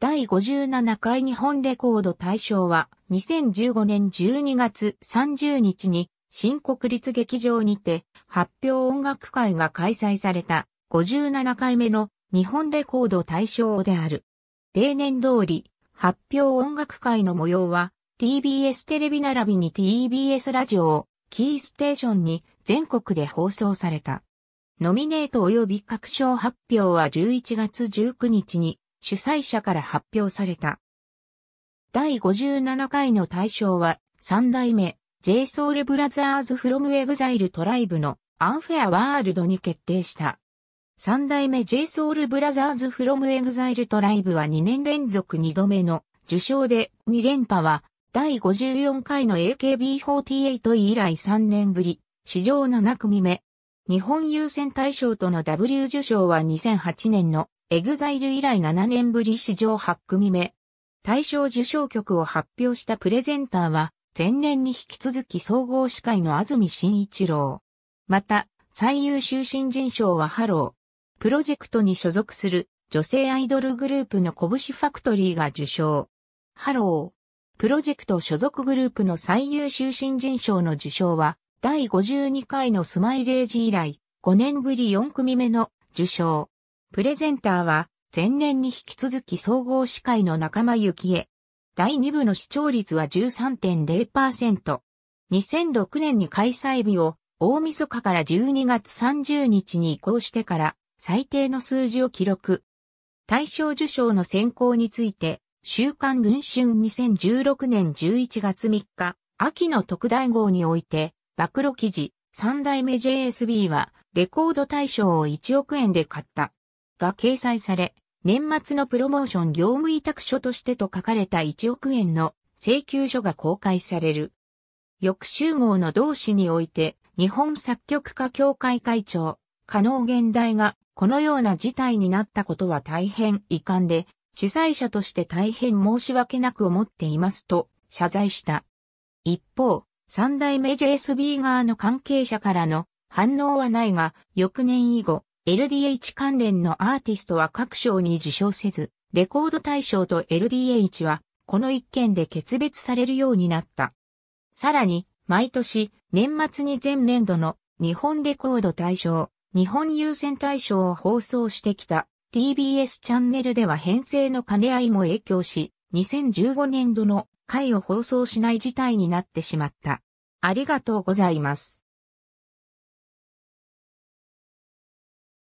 第57回日本レコード大賞は2015年12月30日に新国立劇場にて発表音楽会が開催された57回目の日本レコード大賞である。例年通り発表音楽会の模様は TBS テレビ並びに TBS ラジオキーステーションに全国で放送された。ノミネート及び各賞発表は11月19日に主催者から発表された。第57回の大賞は、三代目、JSOUL Brothers from Exile Tribe の Unfair World に決定した。三代目 JSOUL Brothers from Exile Tribe は2年連続2度目の受賞で2連覇は第54回の AKB48 以来3年ぶり、史上7組目。日本優先大賞との W 受賞は2008年のエグザイル以来7年ぶり史上8組目。大賞受賞曲を発表したプレゼンターは、前年に引き続き総合司会の安住紳一郎。また、最優秀新人賞はハロー。プロジェクトに所属する女性アイドルグループの拳ファクトリーが受賞。ハロー。プロジェクト所属グループの最優秀新人賞の受賞は、第52回のスマイレージ以来、5年ぶり4組目の受賞。プレゼンターは、前年に引き続き総合司会の仲間由紀恵。第2部の視聴率は13.0%。2006年に開催日を大晦日から12月30日に移行してから最低の数字を記録。大賞受賞の選考について、週刊文春2016年11月3日、秋の特大号において、暴露記事、三代目 JSB は、レコード大賞を1億円で買った。が掲載され、年末のプロモーション業務委託書としてと書かれた1億円の請求書が公開される。翌週号の同誌において、日本作曲家協会会長、加納現代が、このような事態になったことは大変遺憾で、主催者として大変申し訳なく思っていますと、謝罪した。一方、三代目 JSB 側の関係者からの反応はないが、翌年以後、LDH 関連のアーティストは各賞に受賞せず、レコード大賞と LDH は、この一件で決別されるようになった。さらに、毎年、年末に前年度の日本レコード大賞、日本優先大賞を放送してきた TBS チャンネルでは編成の兼ね合いも影響し、2015年度の回を放送しない事態になってしまった。ありがとうございます。